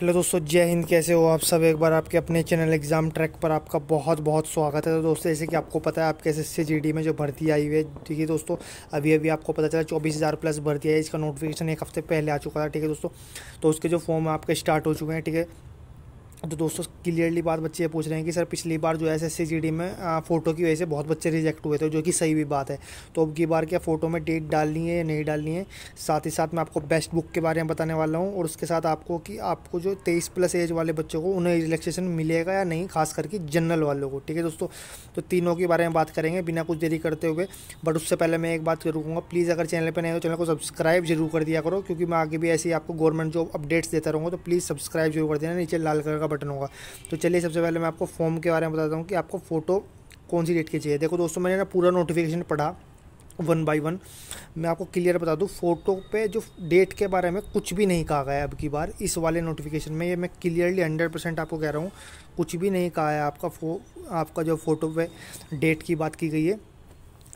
hello दोस्तों जय हिंद कैसे हो आप सब एक बार आपके अपने चैनल एग्ज़ाम ट्रैक पर आपका बहुत बहुत स्वागत है तो दोस्तों जैसे कि आपको पता है आपके एस एस जी में जो भर्ती आई हुई है ठीक है दोस्तों अभी अभी आपको पता चला चौबीस हज़ार प्लस भर्ती है इसका नोटिफिकेशन एक हफ्ते पहले आ चुका था ठीक है दोस्तों तो उसके जो फॉर्म आपके स्टार्ट हो चुके हैं ठीक है तो दोस्तों क्लियरली बात बच्चे ये पूछ रहे हैं कि सर पिछली बार जो एस एस में फ़ोटो की वजह से बहुत बच्चे रिजेक्ट हुए थे जो कि सही भी बात है तो अब की बार क्या फ़ोटो में डेट डालनी है या नहीं डालनी है साथ ही साथ मैं आपको बेस्ट बुक के बारे में बताने वाला हूँ और उसके साथ आपको कि आपको जो तेईस प्लस एज वाले बच्चों को उन्हें रिलेक्सेशन मिलेगा या नहीं खास करके जनरल वालों को ठीक है दोस्तों तो तीनों के बारे में बात करेंगे बिना कुछ देरी करते हुए बट उससे पहले मैं एक बात करूँगा प्लीज़ अगर चैनल पर नहीं हो चैनल को सब्सक्राइब जरूर कर दिया करो क्योंकि मैं आगे भी ऐसे ही आपको गवर्नमेंट जॉब अपडेट्स देता रहूँगा तो प्लीज़ सब्सक्राइब जरूर कर देना नीचे लाल कलर का बटन होगा तो चलिए सबसे पहले मैं आपको फॉर्म के बारे में बताता हूँ कि आपको फ़ोटो कौन सी डेट की चाहिए देखो दोस्तों मैंने ना पूरा नोटिफिकेशन पढ़ा वन बाई वन मैं आपको क्लियर बता दूँ फ़ोटो पे जो डेट के बारे में कुछ भी नहीं कहा गया है अब की बार इस वाले नोटिफिकेशन में ये मैं क्लियरली हंड्रेड परसेंट आपको कह रहा हूँ कुछ भी नहीं कहा है आपका फो आपका जो फ़ोटो पे डेट की बात की गई है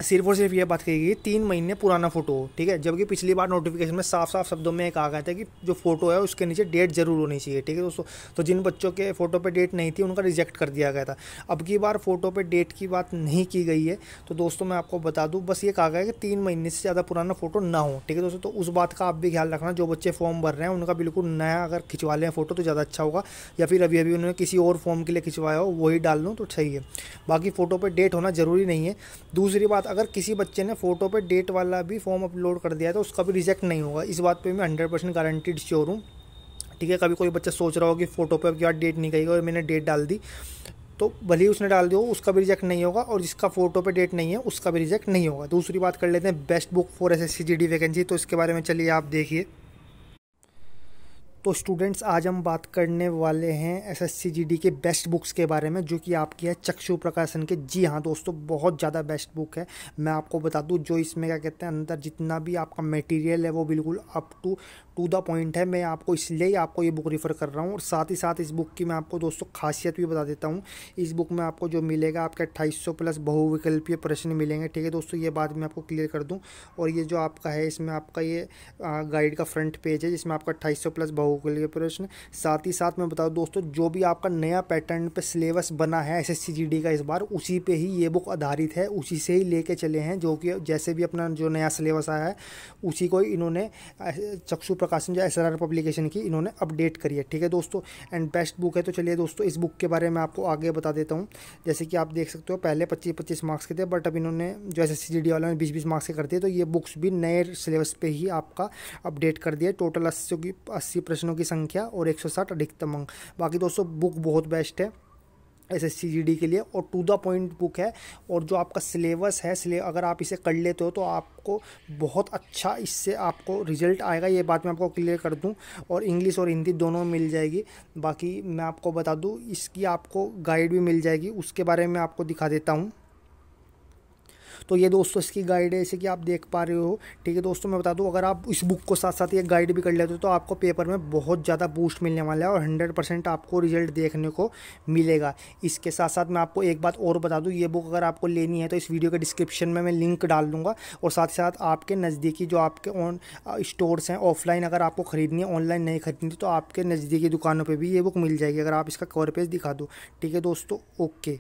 सिर्फ और सिर्फ ये बात कही गई तीन महीने पुराना फोटो हो ठीक है जबकि पिछली बार नोटिफिकेशन में साफ साफ शब्दों में एक आ गया था कि जो फोटो है उसके नीचे डेट जरूर होनी चाहिए ठीक है दोस्तों तो जिन बच्चों के फोटो पे डेट नहीं थी उनका रिजेक्ट कर दिया गया था अब की बार फोटो पे डेट की बात नहीं की गई है तो दोस्तों मैं आपको बता दूँ बस ये कहा गया कि तीन महीने से ज़्यादा पुराना फोटो ना हो ठीक है दोस्तों तो उस बात का आप भी ख्याल रखना जो बच्चे फॉर्म भर रहे हैं उनका बिल्कुल नया अगर खिंचवा लें फोटो तो ज़्यादा अच्छा होगा या फिर अभी अभी उन्होंने किसी और फॉर्म के लिए खिंचवाया हो वही डाल लूँ तो सही है बाकी फ़ोटो पर डेट होना ज़रूरी नहीं है दूसरी बात अगर किसी बच्चे ने फ़ोटो पे डेट वाला भी फॉर्म अपलोड कर दिया तो उसका भी रिजेक्ट नहीं होगा इस बात पे मैं हंड्रेड परसेंट गारंटीड श्योर हूँ ठीक है कभी कोई बच्चा सोच रहा हो कि फ़ोटो पे क्या डेट नहीं कही और मैंने डेट डाल दी तो भले ही उसने डाल दिया हो उसका भी रिजेक्ट नहीं होगा और जिसका फ़ोटो पे डेट नहीं है उसका भी रिजेक्ट नहीं होगा दूसरी बात कर लेते हैं best book for S S vacancy तो इसके बारे में चलिए आप देखिए तो स्टूडेंट्स आज हम बात करने वाले हैं एस एस के बेस्ट बुक्स के बारे में जो कि आपकी है चक्षु प्रकाशन के जी हाँ दोस्तों बहुत ज़्यादा बेस्ट बुक है मैं आपको बता दूँ जो इसमें क्या कहते हैं अंदर जितना भी आपका मटेरियल है वो बिल्कुल up to to the point है मैं आपको इसलिए ही आपको ये बुक रिफ़र कर रहा हूँ और साथ ही साथ इस बुक की मैं आपको दोस्तों खासियत भी बता देता हूँ इस बुक में आपको जो मिलेगा आपके अट्ठाईस प्लस बहुविकल्पीय प्रश्न मिलेंगे ठीक है दोस्तों ये बात मैं आपको क्लियर कर दूँ और ये जो आपका है इसमें आपका ये गाइड का फ्रंट पेज है जिसमें आपका अट्ठाईस प्लस बहुविकल्पीय प्रश्न साथ ही साथ मैं बताऊँ दोस्तों जो भी आपका नया पैटर्न पर सिलेबस बना है एस एस का इस बार उसी पर ही ये बुक आधारित है उसी से ही लेके चले हैं जो कि जैसे भी अपना जो नया सिलेबस आया है उसी को इन्होंने चक्षु प्रकाशन जो एस पब्लिकेशन की इन्होंने अपडेट करी है ठीक है दोस्तों एंड बेस्ट बुक है तो चलिए दोस्तों इस बुक के बारे में आपको आगे बता देता हूँ जैसे कि आप देख सकते हो पहले पच्चीस पच्चीस मार्क्स के थे बट अब इन्होंने जो एस एस सी जी वालों ने बीस बीस मार्क्स के तो कर दिए तो ये बुक्स भी नए सिलेबस पर ही आपका अपडेट कर दिया टोटल अस्सी की अस्सी प्रश्नों की संख्या और एक सौ साठ अधिकतम अंक बाकी दोस्तों बुक बहुत बेस्ट है एस एस के लिए और टू द पॉइंट बुक है और जो आपका सिलेबस है सिले अगर आप इसे कर लेते हो तो आपको बहुत अच्छा इससे आपको रिजल्ट आएगा ये बात मैं आपको क्लियर कर दूं और इंग्लिश और हिंदी दोनों मिल जाएगी बाकी मैं आपको बता दूं इसकी आपको गाइड भी मिल जाएगी उसके बारे में आपको दिखा देता हूँ तो ये दोस्तों इसकी गाइड है जैसे कि आप देख पा रहे हो ठीक है दोस्तों मैं बता दूँ अगर आप इस बुक को साथ साथ ये गाइड भी कर लेते हो तो आपको पेपर में बहुत ज़्यादा बूस्ट मिलने वाला है और हंड्रेड परसेंट आपको रिजल्ट देखने को मिलेगा इसके साथ साथ मैं आपको एक बात और बता दूँ ये बुक अगर आपको लेनी है तो इस वीडियो के डिस्क्रिप्शन में मैं लिंक डाल दूँगा और साथ ही साथ आपके नज़दीकी जो आपके ऑन स्टोर्स हैं ऑफलाइन अगर आपको ख़रीदनी है ऑनलाइन नहीं ख़रीदनी तो आपके नज़दीकी दुकानों पर भी ये बुक मिल जाएगी अगर आप इसका कवर पेज दिखा दो ठीक है दोस्तों ओके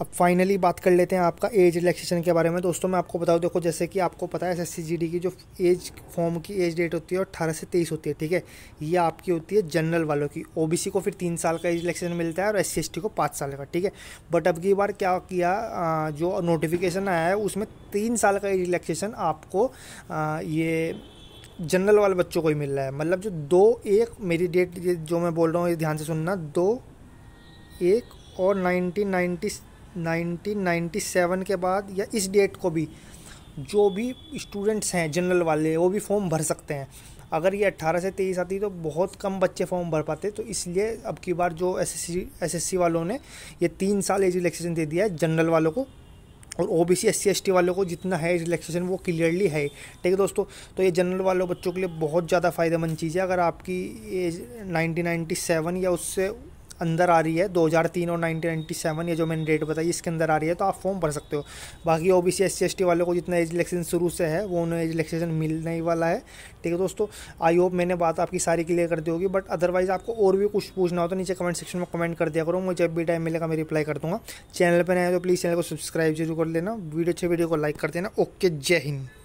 अब फाइनली बात कर लेते हैं आपका एज रिलैक्सेशन के बारे में दोस्तों मैं आपको बताऊँ देखो जैसे कि आपको पता है एस एस की जो एज फॉर्म की एज डेट होती है अट्ठारह से तेईस होती है ठीक है ये आपकी होती है जनरल वालों की सी को फिर तीन साल का एज रिलैक्सेशन मिलता है और एस सी को पाँच साल का ठीक है बट अब की बार क्या किया जो नोटिफिकेशन आया है उसमें तीन साल का एज रिलैक्सेशन आपको ये जनरल वाले बच्चों को ही मिल रहा है मतलब जो दो एक मेरी डेट जो मैं बोल रहा हूँ ये ध्यान से सुनना दो एक और नाइनटीन नाइन्टी 1997 के बाद या इस डेट को भी जो भी स्टूडेंट्स हैं जनरल वाले वो भी फॉर्म भर सकते हैं अगर ये 18 से 23 आती तो बहुत कम बच्चे फॉर्म भर पाते तो इसलिए अब की बार जो एस एस वालों ने ये तीन साल एज रिलैक्सेशन दे दिया है जनरल वालों को और O B C S C S T वालों को जितना है रिलैक्सेशन वो क्लियरली है ठीक है दोस्तों तो ये जनरल वालों बच्चों के लिए बहुत ज़्यादा फ़ायदेमंद चीज़ है अगर आपकी एज नाइनटीन या उससे अंदर आ रही है 2003 और 1997 ये जो मैंने डेट बताई इसके अंदर आ रही है तो आप फॉर्म भर सकते हो बाकी O B C S T वालों को जितना एज इलेक्शन शुरू से है वो उन्हें एज इलेक्शन मिलने ही वाला है ठीक है दोस्तों आई होप मैंने बात आपकी सारी क्लियर कर दी होगी बट अदरवाइज़ आपको और भी कुछ पूछना हो तो नीचे कमेंट सेक्शन में कमेंट कर दिया करो मुझे जब भी टाइम मिलेगा मैं रिप्लाई कर दूँगा चैनल पर नया तो प्लीज़ चैनल को सब्सक्राइब जरूर कर लेना वीडियो अच्छे वीडियो तो को लाइक कर देना ओके जय हिंद